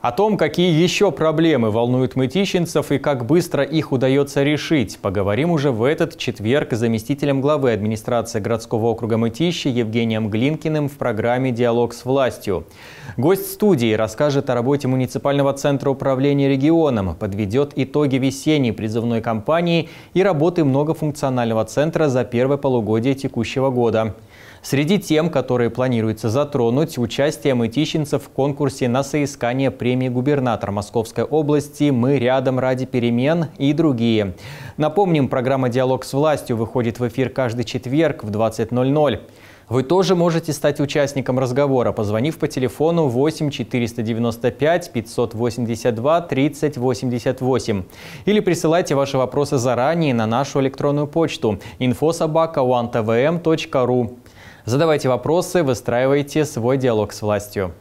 О том, какие еще проблемы волнуют мытищинцев и как быстро их удается решить, поговорим уже в этот четверг с заместителем главы администрации городского округа Мытищи Евгением Глинкиным в программе «Диалог с властью». Гость студии расскажет о работе муниципального центра управления регионом, подведет итоги весенней призывной кампании и работы многофункционального центра за первое полугодие текущего года. Среди тем, которые планируется затронуть, участие мытищинцев в конкурсе на соискание премии премии «Губернатор Московской области», «Мы рядом ради перемен» и другие. Напомним, программа «Диалог с властью» выходит в эфир каждый четверг в 20.00. Вы тоже можете стать участником разговора, позвонив по телефону 8 495 582 30 88. Или присылайте ваши вопросы заранее на нашу электронную почту infosobaka.ontvm.ru. Эм Задавайте вопросы, выстраивайте свой диалог с властью.